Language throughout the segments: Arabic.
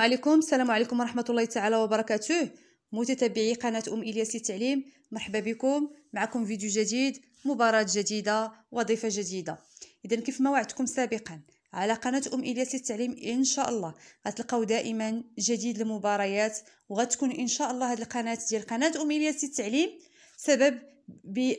عليكم السلام عليكم ورحمة الله تعالى وبركاته متتبعي قناة أم إلياس للتعليم مرحبا بكم معكم فيديو جديد مباراة جديدة وظيفة جديدة إذا كيف ما وعدتكم سابقا على قناة أم إلياس للتعليم إن شاء الله غتلقاو دائما جديد المباريات وغتكون إن شاء الله هذه القناة ديال قناة أم إلياس للتعليم سبب ب...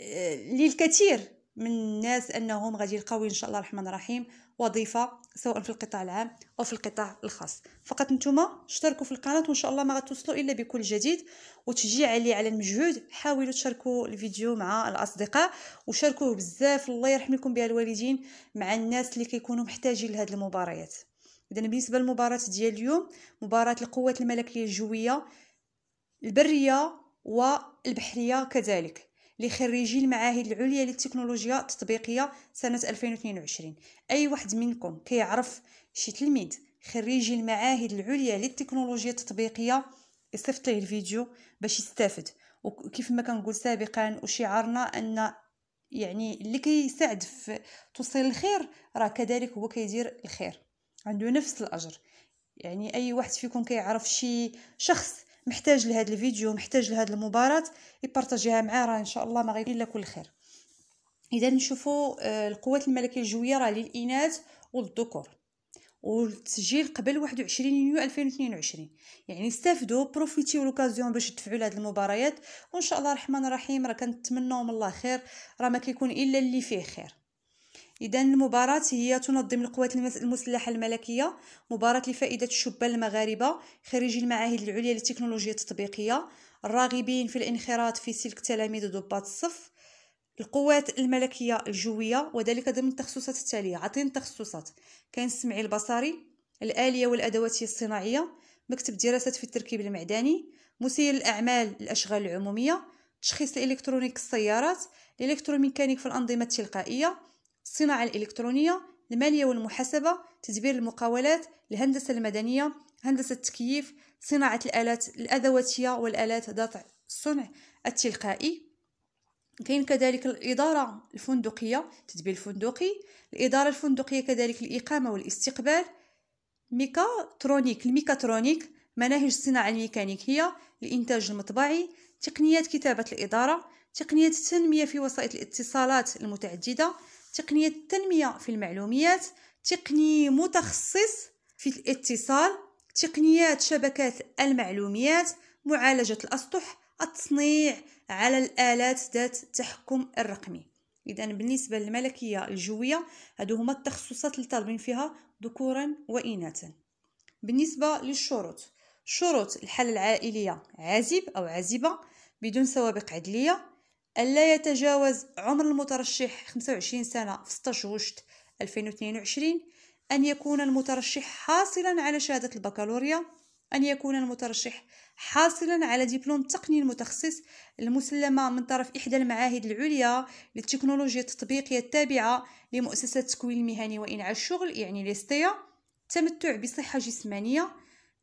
آه، للكثير من الناس انهم غادي يلقاو ان شاء الله الرحمن الرحيم وظيفه سواء في القطاع العام او في القطاع الخاص فقط نتوما اشتركوا في القناه وان شاء الله ما غتوصلوا الا بكل جديد وتشجيع علي على المجهود حاولوا تشاركوا الفيديو مع الاصدقاء وشاركوه بزاف الله يرحم لكم بها الوالدين مع الناس اللي كيكونوا محتاجين لهذه المباريات اذا بالنسبه للمباراه ديال اليوم مباراه القوات الملكيه الجويه البريه والبحريه كذلك لخريجي المعاهد العليا للتكنولوجيا التطبيقيه سنه 2022 اي واحد منكم كيعرف شي تلميذ خريجي المعاهد العليا للتكنولوجيا التطبيقيه يصيفط ليه الفيديو باش يستافد وكيف ما كنقول سابقا وشعارنا ان يعني اللي كيساعد في توصيل الخير راه كذلك هو كيدير الخير عنده نفس الاجر يعني اي واحد فيكم كيعرف شي شخص محتاج لهذا الفيديو محتاج لهذا المباراه يبارطاجيها معاه راه ان شاء الله ما غير الا كل خير اذا نشوفوا آه، القوات الملكيه الجويه راه للاناث والذكور والتسجيل قبل 21 يونيو 2022 يعني استافدوا بروفيتيو لوكازيون باش تدفعوا لهاد المباريات وان شاء الله الرحمن الرحيم راه كنتمناو من الله خير راه ما كيكون الا اللي فيه خير إذا المباراة هي تنظم القوات المسلحة الملكية مباراة لفائدة الشبان المغاربة خريجي المعاهد العليا للتكنولوجيا التطبيقية الراغبين في الانخراط في سلك تلاميذ ضباط الصف القوات الملكية الجوية وذلك ضمن التخصصات التالية عطين التخصصات كاين السمعي البصري الآلية والأدوات الصناعية مكتب دراسات في التركيب المعدني مسير الأعمال الأشغال العمومية تشخيص الإلكترونيك السيارات الإلكتروميكانيك في الأنظمة التلقائية الصناعة الإلكترونية المالية والمحاسبة تدبير المقاولات الهندسة المدنية هندسة التكييف صناعة الآلات الأدواتية والآلات ذات الصنع التلقائي كاين كذلك الإدارة الفندقية تدبير الفندقي الإدارة الفندقية كذلك الإقامة والاستقبال ميكاترونيك الميكاترونيك مناهج الصناعة الميكانيكية الإنتاج المطبعي تقنيات كتابة الإدارة تقنيات التنمية في وسائط الاتصالات المتعددة تقنية التنمية في المعلوميات تقني متخصص في الاتصال تقنيات شبكات المعلوميات معالجة الأسطح التصنيع على الآلات ذات التحكم الرقمي إذا بالنسبة للملكية الجوية هادو هما التخصصات اللي طالبين فيها ذكورا وإناثا بالنسبة للشروط شروط الحالة العائلية عازب أو عازبة بدون سوابق عدلية ألا يتجاوز عمر المترشح 25 سنة في 16 غشت 2022 أن يكون المترشح حاصلا على شهادة البكالوريا أن يكون المترشح حاصلا على دبلوم تقني المتخصص المسلمة من طرف إحدى المعاهد العليا للتكنولوجيا التطبيقية التابعة لمؤسسة التكوين المهني وإنعاش الشغل يعني ليستيا تمتع بصحة جسمانية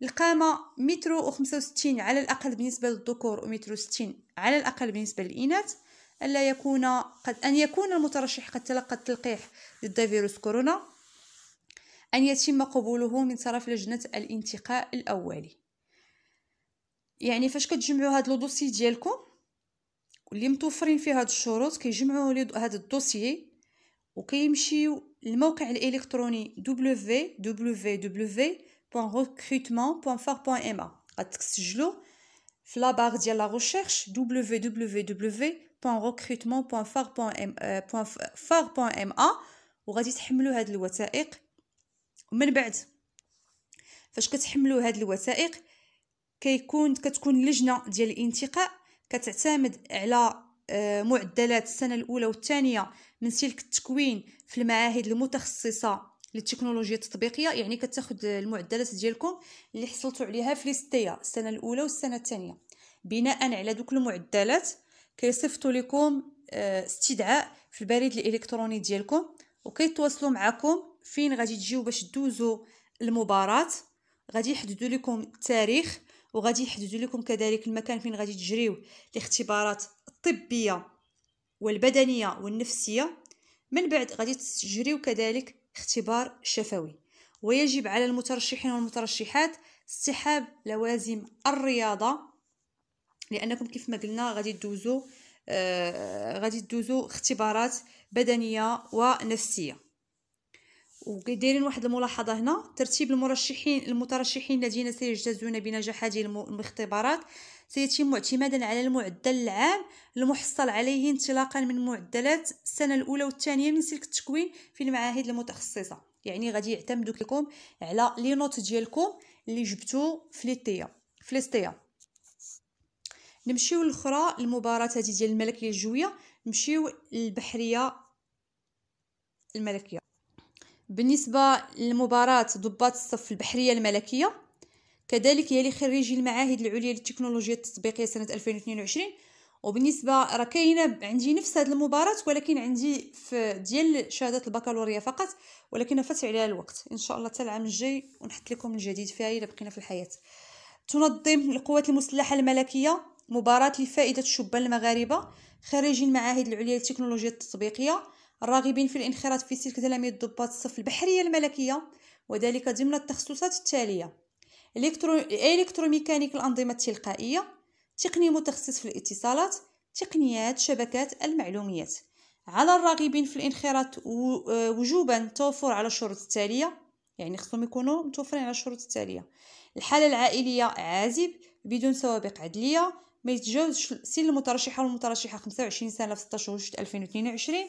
القامة مترو وخمسة وستين على الأقل بالنسبة للذكور ومترو ستين على الأقل بالنسبة للإناث ألا يكون قد أن يكون المترشح قد تلقى التلقيح ضد فيروس كورونا أن يتم قبوله من طرف لجنة الانتقاء الأولي يعني فاش كتجمعوا هاد لو دوسي ديالكم واللي متوفرين فيه هاد الشروط كيجمعوا هاد الدوسي وكيمشيو للموقع الالكتروني www recrutement.far.ma غتسجلوا في لا بار ديال لا ريشيرش www.recrutement.far.ma وغادي تحملوا هاد الوثائق ومن بعد فاش كتحملوا هاد الوثائق كيكون كتكون لجنه ديال الانتقاء كتعتمد على معدلات السنه الاولى والثانيه من سلك التكوين في المعاهد المتخصصه للتكنولوجيا التطبيقيه يعني كتاخذ المعدلات ديالكم اللي حصلتوا عليها في ليستيا السنه الاولى والسنه الثانيه بناء على دوك المعدلات كيصيفطوا لكم آه، استدعاء في البريد الالكتروني ديالكم وكيتواصلوا معكم فين غادي تجيو باش دوزوا المباراه غادي يحددوا لكم التاريخ وغادي يحددوا لكم كذلك المكان فين غادي تجريو الاختبارات الطبيه والبدنيه والنفسيه من بعد غادي تجريو كذلك اختبار شفوي ويجب على المترشحين والمترشحات استحاب لوازم الرياضة لأنكم كيف ما قلنا غادي تدوزوا آه غادي تدوزوا اختبارات بدنية ونفسية ودايرين واحد الملاحظة هنا ترتيب المرشحين المترشحين الذين سيجتازون بنجاح هذه الاختبارات سيتم اعتمادا على المعدل العام المحصل عليه انطلاقا من معدلات السنة الأولى والثانية من سلك التكوين في المعاهد المتخصصة يعني غادي يعتمدوا لكم على لي نوت ديالكم اللي جبتو في ليتيا في ليستيا نمشيو للخرى المباراة هذه ديال الملك للجوية نمشيو للبحرية الملكية بالنسبة لمباراه ضباط الصف البحرية الملكية كذلك هي لخريجي المعاهد العليا للتكنولوجيا التطبيقيه سنه 2022 وبالنسبه راه كاينه عندي نفس هذه المباراه ولكن عندي في ديال شهاده البكالوريا فقط ولكن فات عليها الوقت ان شاء الله حتى العام الجاي ونحط لكم الجديد فيها الا بقينا في الحياه تنظم القوات المسلحه الملكيه مباراه لفائده الشبان المغاربه خريجي المعاهد العليا للتكنولوجيا التطبيقيه الراغبين في الانخراط في سلك تلاميذ ضباط الصف البحريه الملكيه وذلك ضمن التخصصات التاليه الكتروميكانيك الانظمه التلقائيه تقني متخصص في الاتصالات تقنيات شبكات المعلوميات على الراغبين في الانخراط آه، وجوبا توفر على الشروط التاليه يعني خصهم يكونوا متوفرين على الشروط التاليه الحاله العائليه عازب بدون سوابق عدليه ما يتجاوزش سن المترشحه والمترشحه 25 سنه في 16 شهر 2022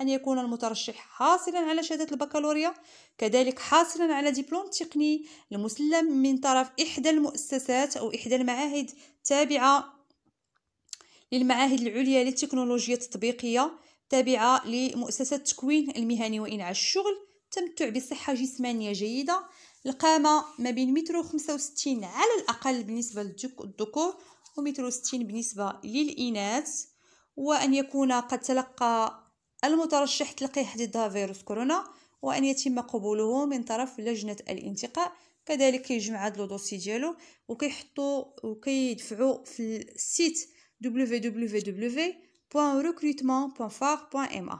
أن يكون المترشح حاصلا على شهادة البكالوريا كذلك حاصلا على دبلوم تقني المسلم من طرف إحدى المؤسسات أو إحدى المعاهد تابعة للمعاهد العليا للتكنولوجيا التطبيقية تابعة لمؤسسة التكوين المهني وإنعاش الشغل تمتع بصحة جسمانية جيدة القامة ما بين متر وخمسة وستين على الأقل بالنسبة للذكور ومتر وستين بالنسبة للإناث وأن يكون قد تلقى المترشح تلقيه ضد فيروس كورونا وأن يتم قبوله من طرف لجنة الانتقاء كذلك كيجمع هاد لو دوسي ديالو وكيحطو وكيدفعو في السيت www.recruitment.far.ma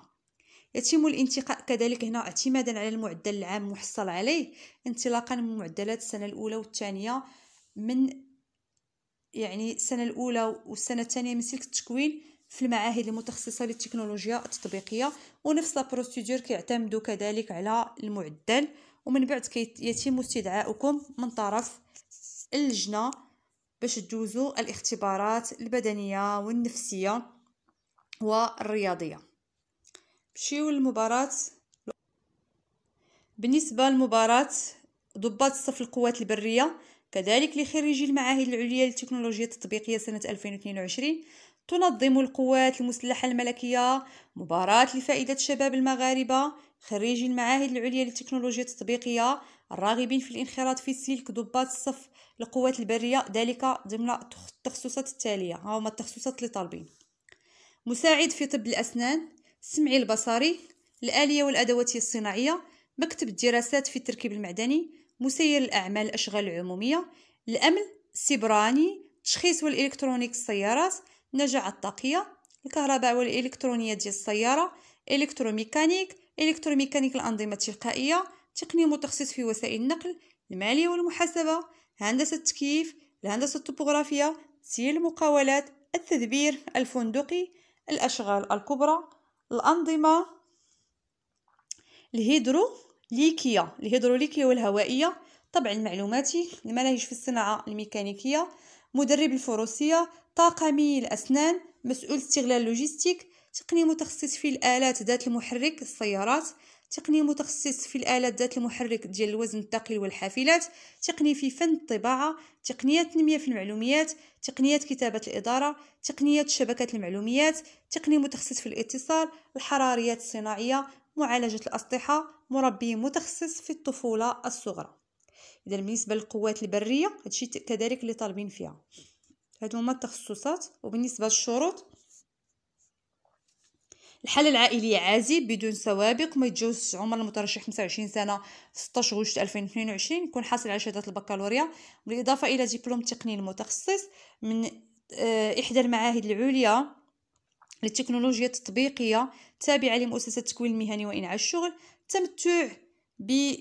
يتم الانتقاء كذلك هنا اعتمادا على المعدل العام محصل عليه انطلاقا من معدلات السنة الأولى والثانية من يعني السنة الأولى والسنة الثانية من سلك التكوين في المعاهد المتخصصه للتكنولوجيا التطبيقيه ونفس لا بروسيدور كيعتمدوا كذلك على المعدل ومن بعد يتم استدعاؤكم من طرف اللجنه باش تدوزوا الاختبارات البدنيه والنفسيه والرياضيه مشيو للمباراه بالنسبه لمباراه ضباط صف القوات البريه كذلك لخريجي المعاهد العليا للتكنولوجيا التطبيقية سنة 2022 تنظم القوات المسلحة الملكية مباراة لفائدة شباب المغاربة خريجي المعاهد العليا للتكنولوجيا التطبيقية الراغبين في الانخراط في سلك ضباط الصف القوات البرية ذلك ضمن التخصصات التالية ها هما التخصصات اللي طالبين مساعد في طب الأسنان السمعي البصري الآلية والأدوات الصناعية مكتب الدراسات في التركيب المعدني مسير الأعمال الأشغال العمومية الأمن السبراني تشخيص والإلكترونيك السيارات نجع الطاقية الكهرباء والإلكترونية ديال السيارة إلكتروميكانيك إلكتروميكانيك الأنظمة التلقائية تقني متخصص في وسائل النقل المالية والمحاسبة هندسة التكييف الهندسة الطبوغرافية سيل المقاولات التدبير الفندقي الأشغال الكبرى الأنظمة الهيدروليكية الهيدروليكية والهوائية طبع المعلوماتي المناهج في الصناعة الميكانيكية مدرب الفروسية طاقمي الأسنان مسؤول استغلال لوجيستيك تقني متخصص في الآلات ذات المحرك السيارات تقني متخصص في الآلات ذات المحرك ديال الوزن الثقيل والحافلات تقني في فن الطباعة تقنيات التنمية في المعلومات تقنيات كتابة الإدارة تقنيات شبكات المعلومات تقني متخصص في الاتصال الحراريات الصناعية معالجة الأسطحة مربي متخصص في الطفولة الصغرى اذا بالنسبه للقوات البريه هادشي كذلك اللي طالبين فيها هادو هما التخصصات وبالنسبه للشروط الحالة العائلية عازب بدون سوابق ما يتجاوزش عمر المترشح 25 سنة 16 غشت 2022 يكون حاصل على شهادة البكالوريا بالإضافة إلى دبلوم تقني المتخصص من آه، إحدى المعاهد العليا للتكنولوجيا التطبيقية تابعة لمؤسسة التكوين المهني وإنعاش الشغل تمتع ب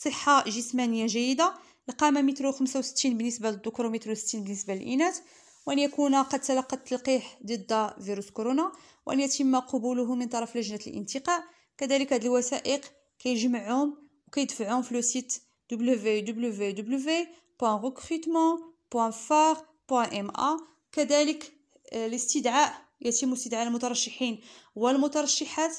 صحة جسمانية جيدة القامة مترو خمسة وستين بالنسبة للذكور ومتر وستين بالنسبة للإناث وأن يكون قد تلقى التلقيح ضد فيروس كورونا وأن يتم قبوله من طرف لجنة الانتقاء كذلك هاد الوثائق كيجمعهم وكيدفعهم في لو سيت www.recrutement.far.ma كذلك الاستدعاء يتم استدعاء المترشحين والمترشحات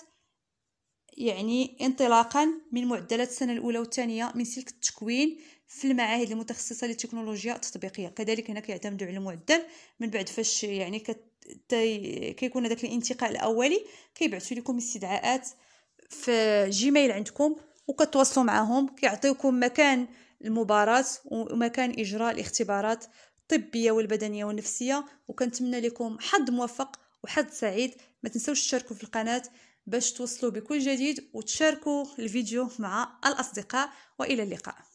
يعني انطلاقا من معدلات السنة الأولى والثانية من سلك التكوين في المعاهد المتخصصة للتكنولوجيا التطبيقية كذلك هنا كيعتمدوا على المعدل من بعد فاش يعني كت... كيكون هذاك الانتقاء الأولي كيبعثوا لكم استدعاءات في جيميل عندكم وكتواصلوا معهم كيعطيوكم مكان المباراة ومكان إجراء الاختبارات الطبية والبدنية والنفسية وكنتمنى لكم حظ موفق وحظ سعيد ما تنسوش تشاركوا في القناة باش توصلوا بكل جديد وتشاركوا الفيديو مع الأصدقاء وإلى اللقاء